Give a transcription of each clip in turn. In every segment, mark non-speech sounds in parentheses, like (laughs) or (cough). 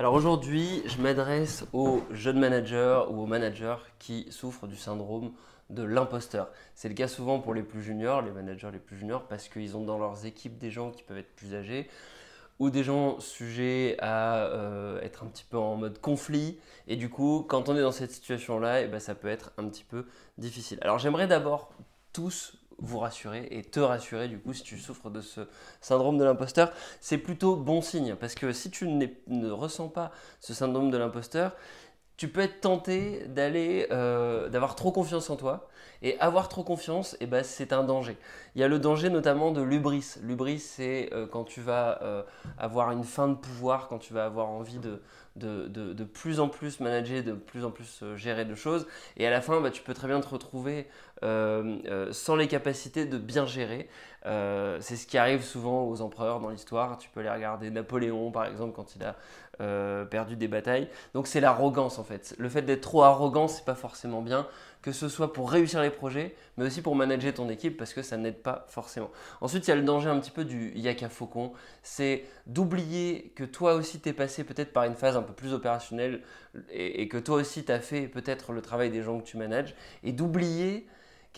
Alors aujourd'hui, je m'adresse aux jeunes managers ou aux managers qui souffrent du syndrome de l'imposteur. C'est le cas souvent pour les plus juniors, les managers les plus juniors, parce qu'ils ont dans leurs équipes des gens qui peuvent être plus âgés ou des gens sujets à euh, être un petit peu en mode conflit. Et du coup, quand on est dans cette situation-là, eh ben, ça peut être un petit peu difficile. Alors j'aimerais d'abord tous vous rassurer et te rassurer du coup si tu souffres de ce syndrome de l'imposteur. C'est plutôt bon signe parce que si tu ne ressens pas ce syndrome de l'imposteur, tu peux être tenté d'aller, euh, d'avoir trop confiance en toi. Et avoir trop confiance, eh ben, c'est un danger. Il y a le danger notamment de l'ubris. L'ubris, c'est euh, quand tu vas euh, avoir une fin de pouvoir, quand tu vas avoir envie de, de, plus en plus manager, de plus en plus gérer de choses. Et à la fin, bah, tu peux très bien te retrouver sans les capacités de bien gérer. c'est ce qui arrive souvent aux empereurs dans l'histoire. Tu peux les regarder Napoléon, par exemple, quand il a euh, perdu des batailles. Donc c'est l'arrogance en fait. Le fait d'être trop arrogant, c'est pas forcément bien, que ce soit pour réussir les projets, mais aussi pour manager ton équipe parce que ça n'aide pas forcément. Ensuite, il y a le danger un petit peu du yaka faucon, c'est d'oublier que toi aussi t'es passé peut-être par une phase un peu plus opérationnelle et, et que toi aussi t'as fait peut-être le travail des gens que tu manages et d'oublier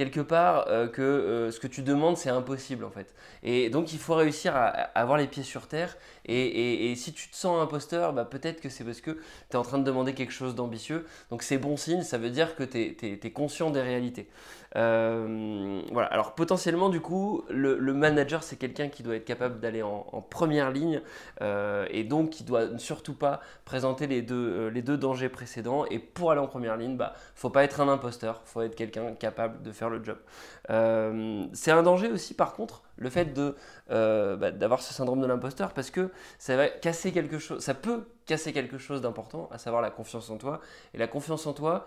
quelque part euh, que euh, ce que tu demandes, c'est impossible en fait. Et donc il faut réussir à, avoir les pieds sur terre. Et, si tu te sens imposteur, bah, peut-être que c'est parce que tu es en train de demander quelque chose d'ambitieux. Donc c'est bon signe, ça veut dire que tu es, conscient des réalités. Euh, voilà, alors potentiellement du coup, le, manager, c'est quelqu'un qui doit être capable d'aller en, première ligne et donc qui doit surtout pas présenter les deux, les deux dangers précédents. Et pour aller en première ligne, bah, faut pas être un imposteur, faut être quelqu'un capable de faire le job. Euh, c'est un danger aussi, par contre, le fait de euh, bah, d'avoir ce syndrome de l'imposteur, parce que ça va casser quelque chose, ça peut casser quelque chose d'important, à savoir la confiance en toi. Et la confiance en toi,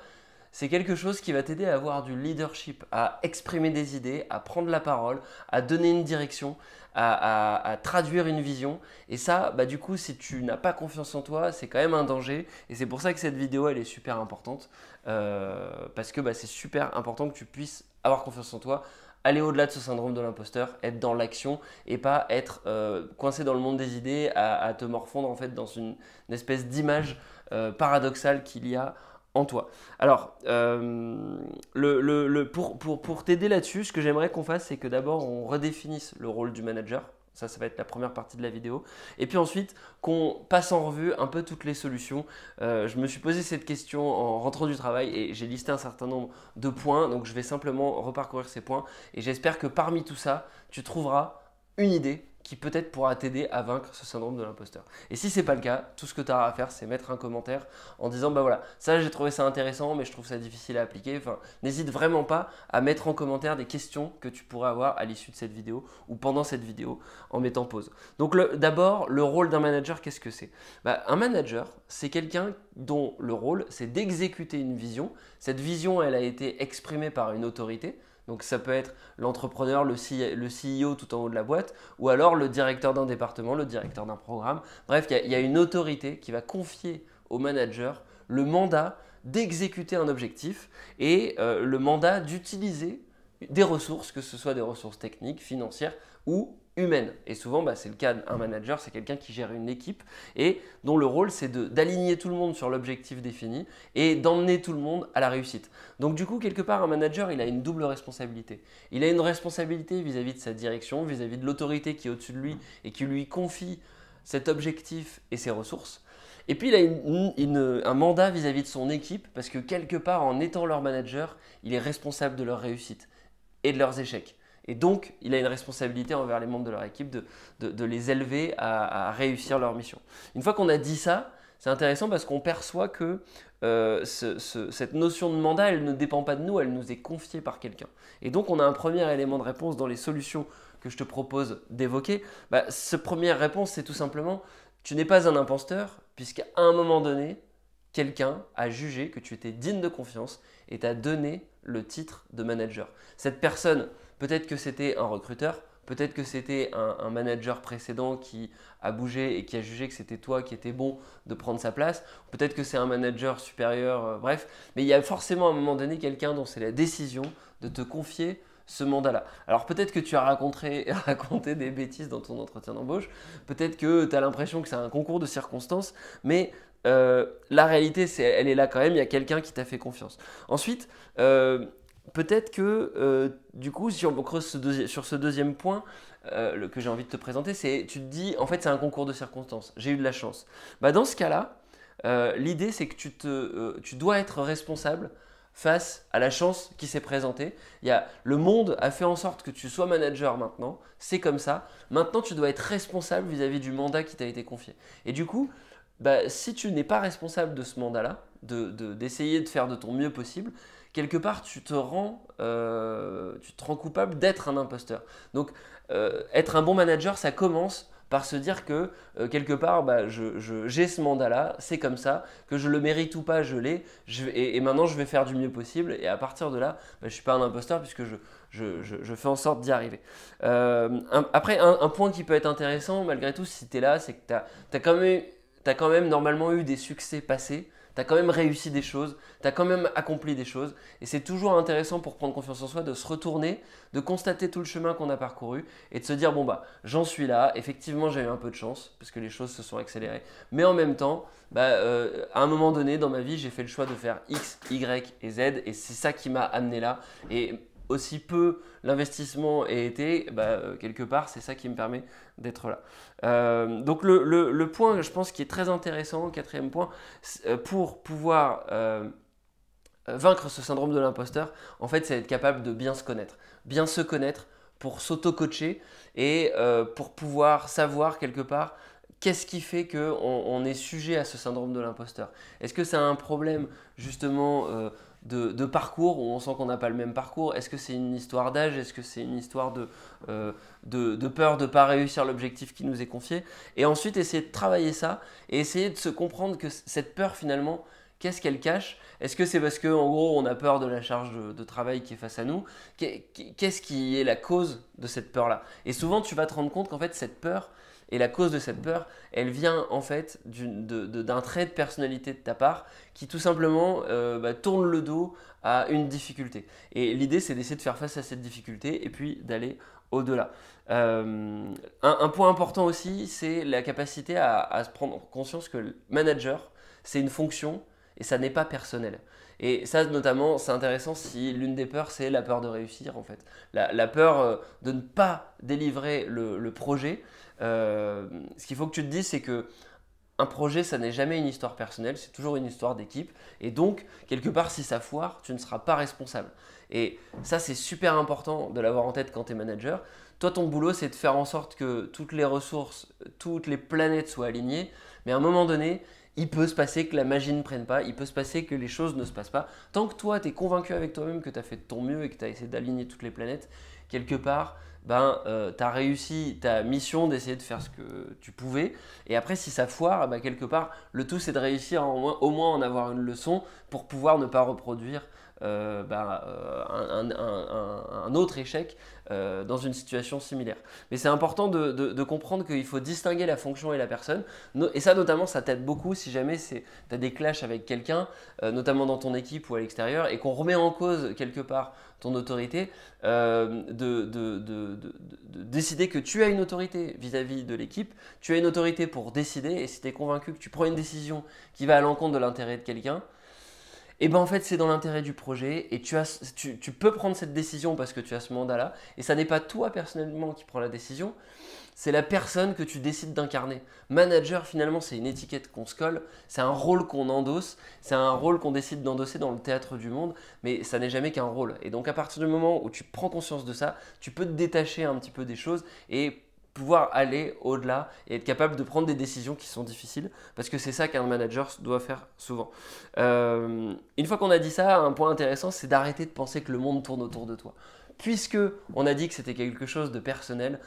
c'est quelque chose qui va t'aider à avoir du leadership, à exprimer des idées, à prendre la parole, à donner une direction, à, traduire une vision. Et ça, bah du coup, si tu n'as pas confiance en toi, c'est quand même un danger. Et c'est pour ça que cette vidéo, elle est super importante, euh, parce que bah, c'est super important que tu puisses avoir confiance en toi, aller au-delà de ce syndrome de l'imposteur, être dans l'action et pas être euh, coincé dans le monde des idées, à, te morfondre en fait dans une, espèce d'image euh, paradoxale qu'il y a en toi. Alors, euh, pour, pour, pour t'aider là-dessus, ce que j'aimerais qu'on fasse, c'est que d'abord on redéfinisse le rôle du manager. Ça, ça va être la première partie de la vidéo. Et puis ensuite, qu'on passe en revue un peu toutes les solutions. Euh, je me suis posé cette question en rentrant du travail et j'ai listé un certain nombre de points. Donc je vais simplement reparcourir ces points. Et j'espère que parmi tout ça, tu trouveras une idée qui peut-être pourra t'aider à vaincre ce syndrome de l'imposteur. Et si ce n'est pas le cas, tout ce que tu as à faire, c'est mettre un commentaire en disant bah voilà, ça j'ai trouvé ça intéressant, mais je trouve ça difficile à appliquer. Enfin, n'hésite vraiment pas à mettre en commentaire des questions que tu pourrais avoir à l'issue de cette vidéo ou pendant cette vidéo en mettant pause. Donc d'abord, le rôle d'un manager, qu'est-ce que c'est bah, Un manager, c'est quelqu'un dont le rôle, c'est d'exécuter une vision. Cette vision, elle a été exprimée par une autorité. Donc ça peut être l'entrepreneur, le, CEO tout en haut de la boîte, ou alors le directeur d'un département, le directeur d'un programme. Bref, il y, a une autorité qui va confier au manager le mandat d'exécuter un objectif et euh, le mandat d'utiliser des ressources, que ce soit des ressources techniques, financières ou humaine. Et souvent, bah, c'est le cas d'un manager, c'est quelqu'un qui gère une équipe et dont le rôle, c'est d'aligner tout le monde sur l'objectif défini et d'emmener tout le monde à la réussite. Donc du coup, quelque part, un manager, il a une double responsabilité. Il a une responsabilité vis-à-vis de sa direction, vis-à-vis de l'autorité qui est au-dessus de lui et qui lui confie cet objectif et ses ressources. Et puis il a un mandat vis à -vis de son équipe parce que quelque part en étant leur manager, il est responsable de leur réussite et de leurs échecs. Et donc, il a une responsabilité envers les membres de leur équipe de, les élever à, réussir leur mission. Une fois qu'on a dit ça, c'est intéressant parce qu'on perçoit que euh, cette notion de mandat, elle ne dépend pas de nous, elle nous est confiée par quelqu'un. Et donc, on a un premier élément de réponse dans les solutions que je te propose d'évoquer. Bah, ce premier première réponse, c'est tout simplement, tu n'es pas un imposteur, puisqu'à un moment donné, Quelqu'un a jugé que tu étais digne de confiance et t'a donné le titre de manager. Cette personne, peut-être que c'était un recruteur, peut-être que c'était un, manager précédent qui a bougé et qui a jugé que c'était toi qui étais bon de prendre sa place, peut-être que c'est un manager supérieur, euh, bref, mais il y a forcément à un moment donné quelqu'un dont c'est la décision de te confier ce mandat-là. Alors peut-être que tu as raconté, (laughs) raconté des bêtises dans ton entretien d'embauche, peut-être que tu as l'impression que c'est un concours de circonstances, mais euh, la réalité, c'est, elle est là quand même, il y a quelqu'un qui t'a fait confiance. Ensuite, euh, peut-être que euh, du coup, si on sur ce deuxième point, que j'ai envie de te présenter, c'est tu te dis, en fait, c'est un concours de circonstances, j'ai eu de la chance. Bah, dans ce cas-là, l'idée, c'est que tu, te, tu dois être responsable face à la chance qui s'est présentée. Il y le monde a fait en sorte que tu sois manager maintenant, c'est comme ça. Maintenant, tu dois être responsable vis-à-vis du mandat qui t'a été confié. Et du coup, bah, si tu n'es pas responsable de ce mandat-là, d'essayer de, faire de ton mieux possible, quelque part, tu te rends, euh, tu te rends coupable d'être un imposteur. Donc, euh, être un bon manager, ça commence par se dire que euh, quelque part, bah, j'ai je, ce mandat-là, c'est comme ça, que je le mérite ou pas, je l'ai, et, maintenant je vais faire du mieux possible, et à partir de là, bah, je ne suis pas un imposteur puisque je, fais en sorte d'y arriver. Euh, après, un, point qui peut être intéressant, malgré tout, si tu es là, c'est que tu as, quand même normalement eu des succès passés tu as quand même réussi des choses, tu as quand même accompli des choses. Et c'est toujours intéressant pour prendre confiance en soi de se retourner, de constater tout le chemin qu'on a parcouru et de se dire, bon, bah, j'en suis là, effectivement, j'ai eu un peu de chance parce que les choses se sont accélérées. Mais en même temps, bah, euh, à un moment donné dans ma vie, j'ai fait le choix de faire X, Y et Z et c'est ça qui m'a amené là. Et aussi peu l'investissement a été, bah, euh, quelque part, c'est ça qui me permet d'être là. Euh, donc le, point, je pense, qui est très intéressant, quatrième point, euh, pour pouvoir vaincre ce syndrome de l'imposteur, en fait, c'est être capable de bien se connaître, bien se connaître pour s'auto-coacher et pour pouvoir savoir quelque part qu'est-ce qui fait qu'on on est sujet à ce syndrome de l'imposteur Est-ce que c'est un problème justement de, parcours où on sent qu'on n'a pas le même parcours Est-ce que c'est une histoire d'âge Est-ce que c'est une histoire de, euh, peur de ne pas réussir l'objectif qui nous est confié Et ensuite, essayer de travailler ça et essayer de se comprendre que cette peur, finalement, qu'est-ce qu'elle cache Est-ce que c'est parce qu'en gros, on a peur de la charge de, de travail qui est face à nous Qu'est-ce qui est la cause de cette peur-là Et souvent, tu vas te rendre compte qu'en fait, cette peur, et la cause de cette peur, elle vient en fait d'un trait de personnalité de ta part qui tout simplement euh, bah, tourne le dos à une difficulté. Et l'idée, c'est d'essayer de faire face à cette difficulté et puis d'aller au-delà. Euh, un, point important aussi, c'est la capacité à, se prendre conscience que le manager, c'est une fonction et ça n'est pas personnel. Et ça, notamment, c'est intéressant si l'une des peurs, c'est la peur de réussir, en fait. La, peur euh, de ne pas délivrer le projet, euh, ce qu'il faut que tu te dises, c'est que un projet, ça n'est jamais une histoire personnelle, c'est toujours une histoire d'équipe. Et donc, quelque part, si ça foire, tu ne seras pas responsable. Et ça, c'est super important de l'avoir en tête quand tu es manager. Toi, ton boulot, c'est de faire en sorte que toutes les ressources, toutes les planètes soient alignées. Mais à un moment donné, il peut se passer que la magie ne prenne pas, il peut se passer que les choses ne se passent pas. Tant que toi, tu es convaincu avec toi-même que tu as fait de ton mieux et que tu as essayé d'aligner toutes les planètes, quelque part, ben, euh, tu as réussi ta mission d'essayer de faire ce que tu pouvais. Et après, si ça foire, ben, quelque part, le tout, c'est de réussir au moins en avoir une leçon pour pouvoir ne pas reproduire euh, bah, euh, un, autre échec euh, dans une situation similaire. Mais c'est important de, comprendre qu'il faut distinguer la fonction et la personne. Et ça, notamment, ça t'aide beaucoup si jamais tu as des clashs avec quelqu'un, notamment dans ton équipe ou à l'extérieur, et qu'on remet en cause quelque part ton autorité, de, décider que tu as une autorité vis à -vis de l'équipe, tu as une autorité pour décider, et si tu es convaincu que tu prends une décision qui va à l'encontre de l'intérêt de quelqu'un, et eh bien en fait c'est dans l'intérêt du projet et tu, as, tu, tu, peux prendre cette décision parce que tu as ce mandat-là, et ça n'est pas toi personnellement qui prends la décision, c'est la personne que tu décides d'incarner. Manager finalement c'est une étiquette qu'on se colle, c'est un rôle qu'on endosse, c'est un rôle qu'on décide d'endosser dans le théâtre du monde, mais ça n'est jamais qu'un rôle. Et donc à partir du moment où tu prends conscience de ça, tu peux te détacher un petit peu des choses et pouvoir aller au-delà et être capable de prendre des décisions qui sont difficiles, parce que c'est ça qu'un manager doit faire souvent. Euh, une fois qu'on a dit ça, un point intéressant, c'est d'arrêter de penser que le monde tourne autour de toi. Puisque on a dit que c'était quelque chose de personnel,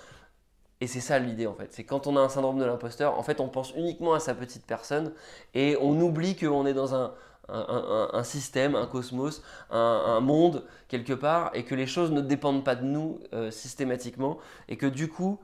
et c'est ça l'idée en fait, c'est quand on a un syndrome de l'imposteur, en fait on pense uniquement à sa petite personne et on oublie qu'on est dans un, un, système, un cosmos, un, monde quelque part, et que les choses ne dépendent pas de nous euh, systématiquement, et que du coup,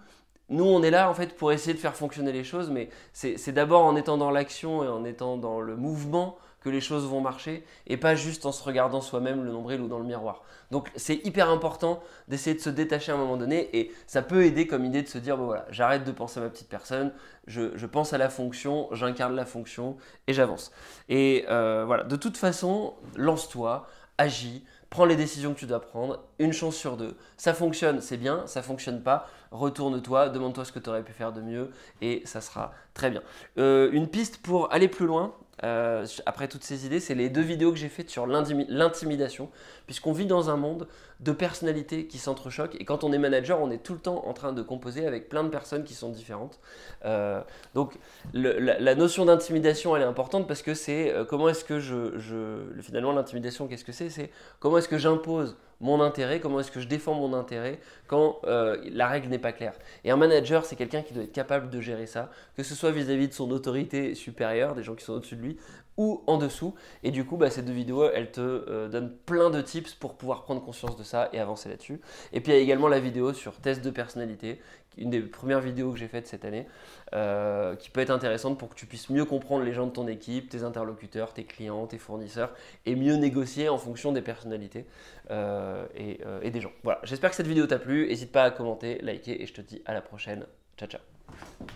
nous, on est là en fait pour essayer de faire fonctionner les choses, mais c'est d'abord en étant dans l'action et en étant dans le mouvement que les choses vont marcher et pas juste en se regardant soi-même le nombril ou dans le miroir. Donc c'est hyper important d'essayer de se détacher à un moment donné et ça peut aider comme idée de se dire j'arrête de penser à ma petite personne, je, pense à la fonction, j'incarne la fonction et j'avance. Et euh, voilà, de toute façon, lance-toi, agis, prends les décisions que tu dois prendre, une chance sur deux. Ça fonctionne, c'est bien, ça fonctionne pas, retourne-toi, demande-toi ce que tu aurais pu faire de mieux et ça sera très bien. Euh, une piste pour aller plus loin, euh, après toutes ces idées, c'est les deux vidéos que j'ai faites sur l'intimidation, puisqu'on vit dans un monde de personnalités qui s'entrechoquent. Et quand on est manager, on est tout le temps en train de composer avec plein de personnes qui sont différentes. Euh, donc la, notion d'intimidation, elle est importante parce que c'est euh, comment est-ce que je... je finalement, l'intimidation, qu'est-ce que c'est C'est comment est-ce que j'impose mon intérêt, comment est-ce que je défends mon intérêt quand euh, la règle n'est pas claire. Et un manager, c'est quelqu'un qui doit être capable de gérer ça, que ce soit vis à -vis de son autorité supérieure, des gens qui sont au-dessus de lui, ou en dessous. Et du coup, bah, ces deux vidéos, elles te euh, donnent plein de tips pour pouvoir prendre conscience de ça et avancer là-dessus. Et puis, il y a également la vidéo sur test de personnalité, une des premières vidéos que j'ai faites cette année, euh, qui peut être intéressante pour que tu puisses mieux comprendre les gens de ton équipe, tes interlocuteurs, tes clients, tes fournisseurs, et mieux négocier en fonction des personnalités euh, et, et des gens. Voilà, j'espère que cette vidéo t'a plu. N'hésite pas à commenter, liker, et je te dis à la prochaine. Ciao, ciao.